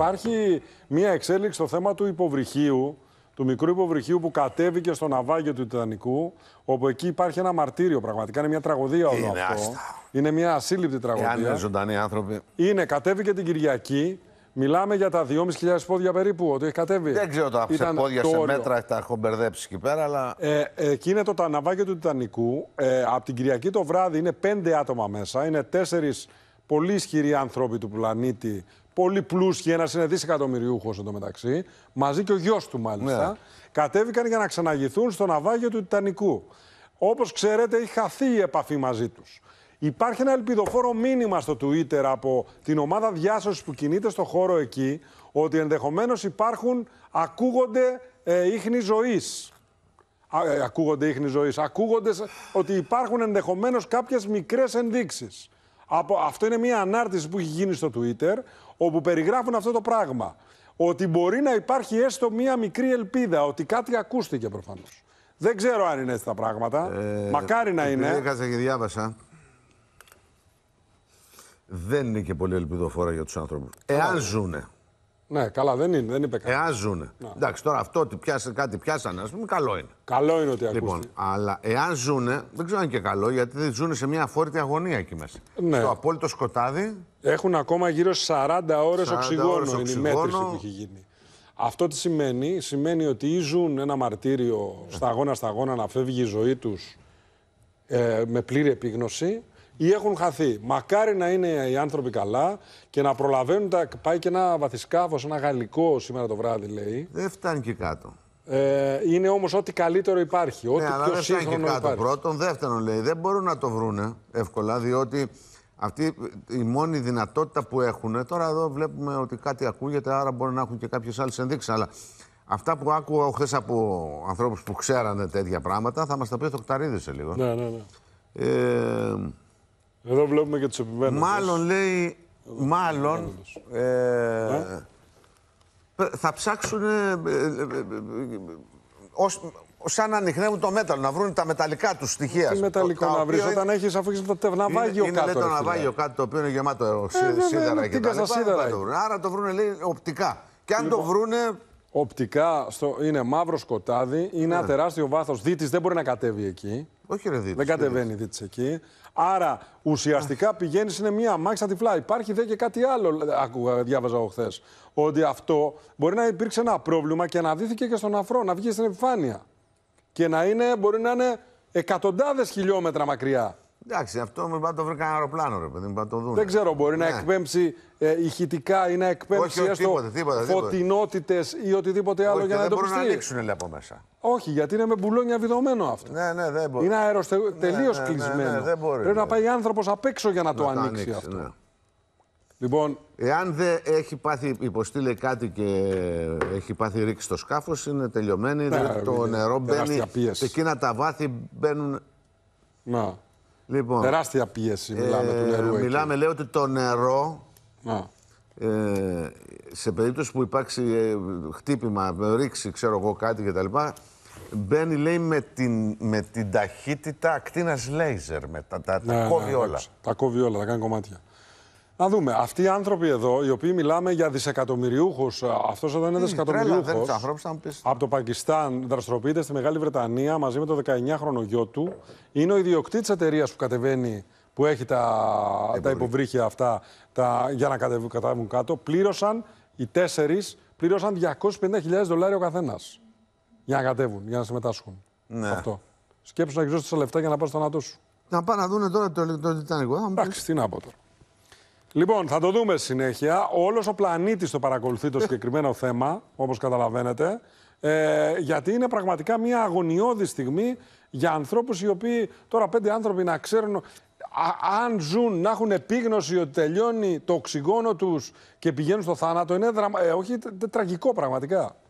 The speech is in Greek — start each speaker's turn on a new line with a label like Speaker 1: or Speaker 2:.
Speaker 1: Υπάρχει μία εξέλιξη στο θέμα του υποβρυχίου, του μικρού υποβρυχίου που κατέβηκε στο ναυάγιο του Τιτανικού, όπου εκεί υπάρχει ένα μαρτύριο πραγματικά. Είναι μια τραγωδία όλο είναι αυτό. Άστα. Είναι μια ασύλληπτη τραγωδία. Εάν είναι
Speaker 2: τραγωδια άνθρωποι.
Speaker 1: Είναι, κατέβηκε την Κυριακή. Μιλάμε για τα 2.500 πόδια περίπου, ότι έχει κατέβει. Δεν ξέρω τα Ήταν πόδια, σε μέτρα,
Speaker 2: τα έχω μπερδέψει εκεί
Speaker 1: πέρα, αλλά... Ε, εκεί είναι το ναυάγιο του Τιτανικού. Ε, από την Κυριακή το βράδυ είναι πέντε άτομα μέσα. Είναι τέσσερις πολύ ισχυροί άνθρωποι του πλανήτη πολύ πλούσιοι, ένας είναι δισεκατομμυριούχος εντωμεταξύ, μαζί και ο γιος του μάλιστα, ναι. κατέβηκαν για να ξαναγηθούν στο ναυάγιο του Τιτανικού. Όπως ξέρετε, έχει χαθεί η επαφή μαζί τους. Υπάρχει ένα ελπιδοφόρο μήνυμα στο Twitter από την ομάδα διάσωσης που κινείται στο χώρο εκεί, ότι ενδεχομένως υπάρχουν, ακούγονται ε, ίχνη ζωής. Ε, ακούγονται ίχνη ζωής. Ακούγονται ότι υπάρχουν ενδεχομένως κάποιες μικρές ενδείξεις. Από... Αυτό είναι μια ανάρτηση που έχει γίνει στο Twitter, όπου περιγράφουν αυτό το πράγμα. Ότι μπορεί να υπάρχει έστω μια μικρή ελπίδα, ότι κάτι ακούστηκε προφανώς. Δεν ξέρω αν είναι έτσι τα πράγματα. Ε, Μακάρι να είναι. Έκατσα και διάβασα.
Speaker 2: Δεν είναι και πολύ ελπιδοφόρα για τους άνθρωπου. Εάν ζούνε. Ναι, καλά, δεν είναι, δεν είπε κάτι. Εάν ζούνε. Ναι. Εντάξει, τώρα αυτό ότι πιάσε, κάτι πιάσανε, ας πούμε, καλό είναι.
Speaker 1: Καλό είναι ότι ακούστε. Λοιπόν,
Speaker 2: αλλά εάν ζούνε, δεν ξέρω αν είναι και καλό, γιατί δεν ζούνε σε μια αφόρητη αγωνία
Speaker 1: εκεί μέσα. Ναι. Στο απόλυτο
Speaker 2: σκοτάδι.
Speaker 1: Έχουν ακόμα γύρω 40 ώρε οξυγόνο, είναι η μέτρηση που έχει γίνει. Αυτό τι σημαίνει, σημαίνει ότι ή ζουν ένα μαρτύριο σταγόνα σταγόνα να φεύγει η ζωή τους ε, με πλήρη επίγνωση, ή έχουν χαθεί. Μακάρι να είναι οι άνθρωποι καλά και να προλαβαίνουν. Τα... Πάει και ένα βαθισκάφος, ένα γαλλικό σήμερα το βράδυ, λέει. Δεν φτάνει και κάτω. Ε, είναι όμως ό,τι καλύτερο υπάρχει. Ναι, ό,τι ναι, πιο αλλά δεν φτάνει και κάτω. Πρώτον,
Speaker 2: δεύτερον, λέει, δεν μπορούν να το βρούνε εύκολα, διότι αυτή η μόνη δυνατότητα που έχουν. Τώρα εδώ βλέπουμε ότι κάτι ακούγεται, άρα μπορεί να έχουν και κάποιες άλλες ενδείξεις. Αλλά αυτά που άκουγα χθες από ανθρώπους που ξέρανε τέτοια πράγματα, θα μας τα πει ο Τοκταρίδη σε λίγο. Ναι, ναι, ναι. Ε, εδώ βλέπουμε και τους επιμένου. Μάλλον λέει. μάλλον. Ε, ναι. Θα ψάξουν. Ε, ε, ε, ως, σαν να ανοιχνεύουν το μέταλλο, να βρουν τα μεταλλικά τους στοιχεία. Τι μεταλλικό να βρεις, όταν
Speaker 1: έχει αφού το ναυάγιο κάτω. Είναι λέει, το ναυάγιο
Speaker 2: κάτω, το οποίο είναι γεμάτο ε, σίδερα και τα λοιπά.
Speaker 1: Άρα το βρούνε λέει οπτικά. Και αν το λοιπόν. βρούνε, Οπτικά στο, είναι μαύρο σκοτάδι, είναι ναι. ένα τεράστιο βάθος. Δίτης δεν μπορεί να κατέβει εκεί. Όχι, ρε δίτης. Δεν κατεβαίνει Δίτης εκεί. Άρα ουσιαστικά πηγαίνεις, είναι μία στα τυφλά. Υπάρχει δε και κάτι άλλο, άκουγα, διάβαζα εγώ χθες. Ότι αυτό μπορεί να υπήρξε ένα πρόβλημα και να δίθηκε και στον αφρό, να βγει στην επιφάνεια. Και να είναι, μπορεί να είναι εκατοντάδες χιλιόμετρα μακριά.
Speaker 2: Εντάξει, αυτό με πάει το βρει κανένα αεροπλάνο, ρε παιδί μου, το δουν. Δεν
Speaker 1: ξέρω, μπορεί ναι. να εκπέμψει ε, ηχητικά ή να εκπέμψει έστω φωτεινότητες ή οτιδήποτε άλλο όχι, για να δεν το μπορούν να ανοίξουν λέει, από μέσα. Όχι, γιατί είναι με μπουλόνια βιδωμένο αυτό. Ναι, ναι, δεν μπορεί. Είναι αέρος ναι, ναι, τελείως ναι, ναι, κλεισμένο. Ναι, δεν μπορεί, Πρέπει να πάει άνθρωπος απ' έξω για να, να το ανοίξει αυτό. Λοιπόν... Εάν δεν έχει πάθει,
Speaker 2: υποστήλε κάτι και έχει πάθει ρήξη στο σκάφος, είναι τελειωμένη. το νερό μπαίνει. Εκείνα τα βάθη μπαίνουν. Να. Λοιπόν, Τεράστια πίεση μιλάμε ε, του νερού. Μιλάμε, λέει ότι το νερό. Να. Ε, σε περίπτωση που υπάρξει ε, χτύπημα, ρήξη, ξέρω εγώ κάτι κτλ. Μπαίνει,
Speaker 1: λέει, με την, με την ταχύτητα ακτίνας λέιζερ. Με, τα, τα, τα ναι, κόβει ναι, όλα. Τα κόβει όλα, τα κάνει κομμάτια. Να δούμε. Αυτοί οι άνθρωποι εδώ, οι οποίοι μιλάμε για δισεκατομμυριούχους, ε, αυτός εδώ είναι δισεκατομμυριούχο. Από το Πακιστάν, δραστηριοποιείται στη Μεγάλη Βρετανία μαζί με το 19χρονο γιο του. Είναι ο ιδιοκτήτης εταιρείας που κατεβαίνει, που έχει τα, τα υποβρύχια αυτά τα, για να κατέβουν κάτω. Πλήρωσαν οι τέσσερις, πλήρωσαν 250.000 δολάρια ο καθένας. Για να κατέβουν, για να συμμετάσχουν. Ναι. Αυτό. Σκέψου να γυρίσουν τα λεφτά για να πάω στο θάνατό σου. Να πάνε να δουν τώρα το το Εντάξει, τι να πω τώρα. Λοιπόν, θα το δούμε συνέχεια. Όλος ο πλανήτης το παρακολουθεί το συγκεκριμένο θέμα, όπως καταλαβαίνετε. Ε, γιατί είναι πραγματικά μια αγωνιώδη στιγμή για ανθρώπους οι οποίοι τώρα πέντε άνθρωποι να ξέρουν. αν ζουν, να έχουν επίγνωση ότι τελειώνει το οξυγόνο τους και πηγαίνουν στο θάνατο, είναι δραμα... Ε, όχι, τραγικό πραγματικά.